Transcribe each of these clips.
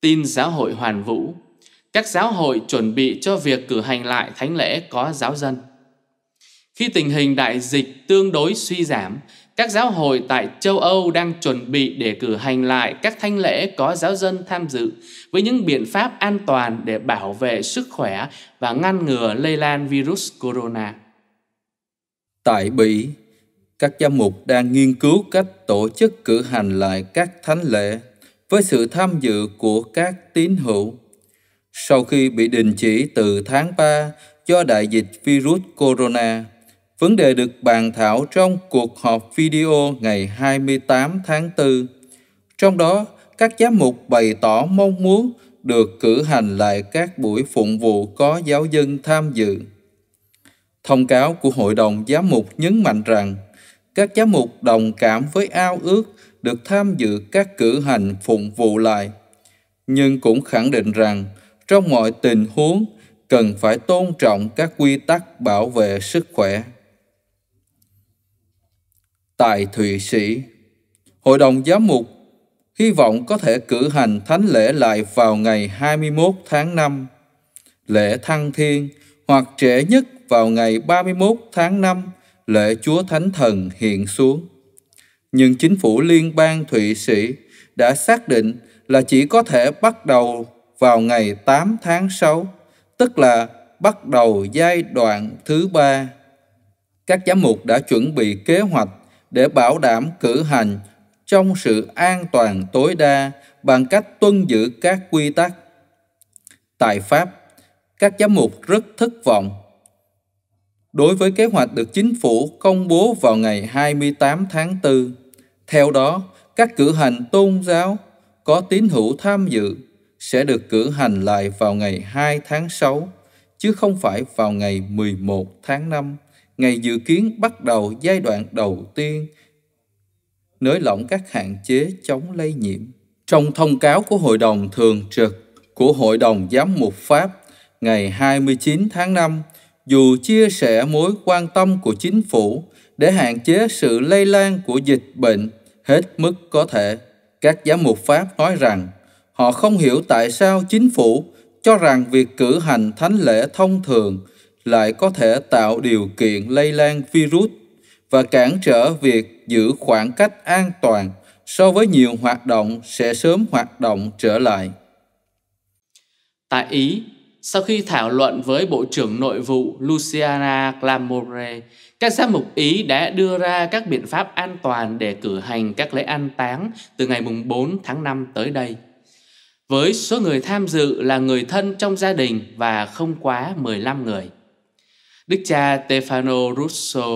Tin giáo hội hoàn vũ Các giáo hội chuẩn bị cho việc cử hành lại thánh lễ có giáo dân. Khi tình hình đại dịch tương đối suy giảm, các giáo hội tại châu Âu đang chuẩn bị để cử hành lại các thanh lễ có giáo dân tham dự với những biện pháp an toàn để bảo vệ sức khỏe và ngăn ngừa lây lan virus corona. Tại Bỉ, các giám mục đang nghiên cứu cách tổ chức cử hành lại các thánh lễ với sự tham dự của các tín hữu. Sau khi bị đình chỉ từ tháng 3 do đại dịch virus corona, vấn đề được bàn thảo trong cuộc họp video ngày 28 tháng 4. Trong đó, các giám mục bày tỏ mong muốn được cử hành lại các buổi phụng vụ có giáo dân tham dự. Thông cáo của Hội đồng Giám mục nhấn mạnh rằng, các giám mục đồng cảm với ao ước được tham dự các cử hành phụng vụ lại, nhưng cũng khẳng định rằng trong mọi tình huống cần phải tôn trọng các quy tắc bảo vệ sức khỏe. Tại Thụy Sĩ, Hội đồng Giám mục hy vọng có thể cử hành thánh lễ lại vào ngày 21 tháng 5, lễ Thăng Thiên hoặc trễ nhất vào ngày 31 tháng 5, lễ Chúa Thánh Thần hiện xuống nhưng chính phủ liên bang Thụy Sĩ đã xác định là chỉ có thể bắt đầu vào ngày 8 tháng 6, tức là bắt đầu giai đoạn thứ ba. Các giám mục đã chuẩn bị kế hoạch để bảo đảm cử hành trong sự an toàn tối đa bằng cách tuân giữ các quy tắc. Tại Pháp, các giám mục rất thất vọng. Đối với kế hoạch được chính phủ công bố vào ngày 28 tháng 4, theo đó, các cử hành tôn giáo có tín hữu tham dự sẽ được cử hành lại vào ngày 2 tháng 6, chứ không phải vào ngày 11 tháng 5, ngày dự kiến bắt đầu giai đoạn đầu tiên nới lỏng các hạn chế chống lây nhiễm. Trong thông cáo của Hội đồng Thường trực của Hội đồng Giám mục Pháp ngày 29 tháng 5, dù chia sẻ mối quan tâm của chính phủ để hạn chế sự lây lan của dịch bệnh hết mức có thể. Các giám mục Pháp nói rằng họ không hiểu tại sao chính phủ cho rằng việc cử hành thánh lễ thông thường lại có thể tạo điều kiện lây lan virus và cản trở việc giữ khoảng cách an toàn so với nhiều hoạt động sẽ sớm hoạt động trở lại. Tại Ý, sau khi thảo luận với Bộ trưởng Nội vụ Luciana Clamore, các giám mục Ý đã đưa ra các biện pháp an toàn để cử hành các lễ an táng từ ngày 4 tháng 5 tới đây. Với số người tham dự là người thân trong gia đình và không quá 15 người. Đức cha Stefano Russo,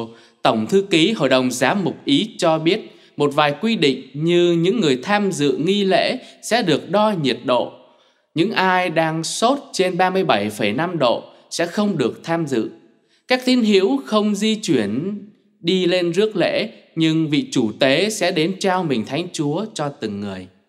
Tổng thư ký Hội đồng Giám mục Ý cho biết một vài quy định như những người tham dự nghi lễ sẽ được đo nhiệt độ những ai đang sốt trên 37,5 độ sẽ không được tham dự. Các tín hữu không di chuyển đi lên rước lễ, nhưng vị chủ tế sẽ đến trao mình thánh Chúa cho từng người.